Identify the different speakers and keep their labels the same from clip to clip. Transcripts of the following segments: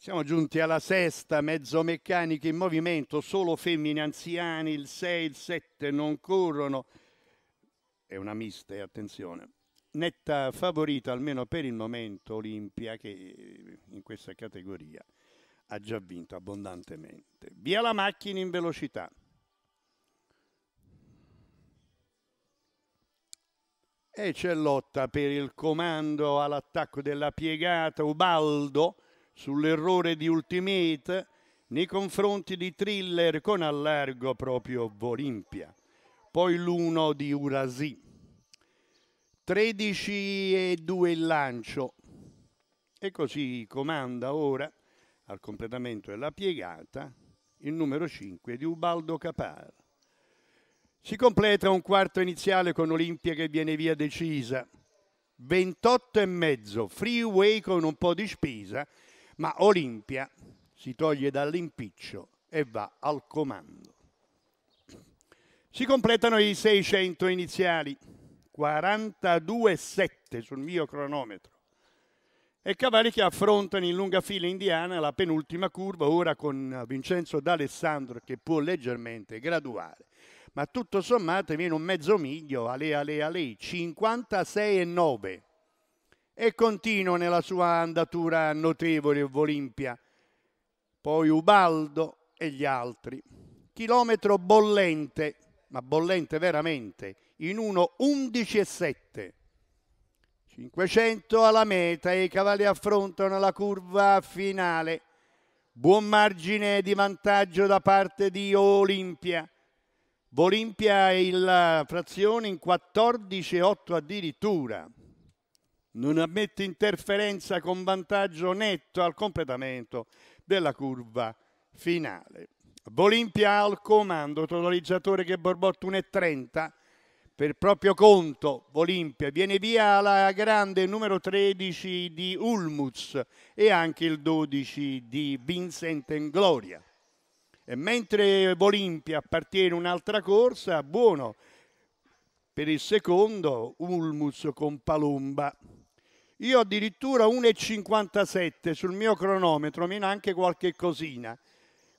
Speaker 1: Siamo giunti alla sesta, mezzomeccaniche in movimento, solo femmine, anziani, il 6, il 7 non corrono. È una miste, eh, attenzione. Netta favorita, almeno per il momento, Olimpia che eh, in questa categoria ha già vinto abbondantemente. Via la macchina in velocità. E c'è lotta per il comando all'attacco della piegata Ubaldo sull'errore di Ultimate nei confronti di Thriller con allargo proprio Volimpia, poi l'uno di Urasi. 13 e 2 il lancio e così comanda ora al completamento della piegata il numero 5 di Ubaldo Capar. Si completa un quarto iniziale con Olimpia che viene via decisa. 28 e mezzo, freeway con un po' di spesa ma Olimpia si toglie dall'impiccio e va al comando. Si completano i 600 iniziali, 42,7 sul mio cronometro, e cavalli che affrontano in lunga fila indiana la penultima curva, ora con Vincenzo D'Alessandro che può leggermente graduare. Ma tutto sommato viene un mezzo miglio, ale ale ale, 56,9 e continuo nella sua andatura notevole Volimpia, poi Ubaldo e gli altri. Chilometro bollente, ma bollente veramente, in 1.11.7. 500 alla meta e i cavalli affrontano la curva finale. Buon margine di vantaggio da parte di Olimpia. Volimpia è la frazione in 14,8 addirittura non ammette interferenza con vantaggio netto al completamento della curva finale. Bolimpia al comando, totalizzatore che borbotta 1,30 per proprio conto Olimpia viene via la grande numero 13 di Ulmuz e anche il 12 di Vincent in Gloria. E mentre Olimpia appartiene un'altra corsa, buono per il secondo Ulmuz con Palumba. Io addirittura 1,57 sul mio cronometro, meno anche qualche cosina,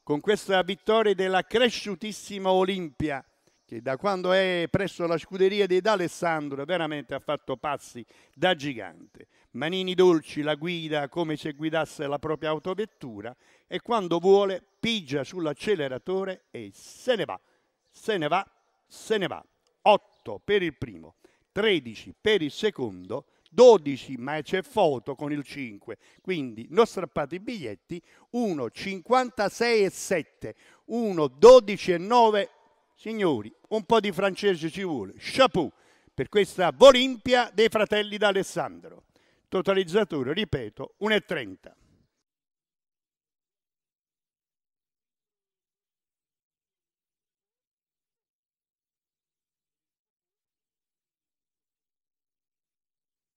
Speaker 1: con questa vittoria della cresciutissima Olimpia, che da quando è presso la scuderia di D'Alessandro veramente ha fatto passi da gigante. Manini Dolci la guida come se guidasse la propria autovettura e quando vuole pigia sull'acceleratore e se ne va, se ne va, se ne va. 8 per il primo, 13 per il secondo, 12, ma c'è foto con il 5. Quindi non strappate i biglietti, 1, 56 e 7, 1, 12 e 9. Signori, un po' di francese ci vuole. Chapeau per questa Volimpia dei fratelli d'Alessandro. Totalizzatore, ripeto, 1,30.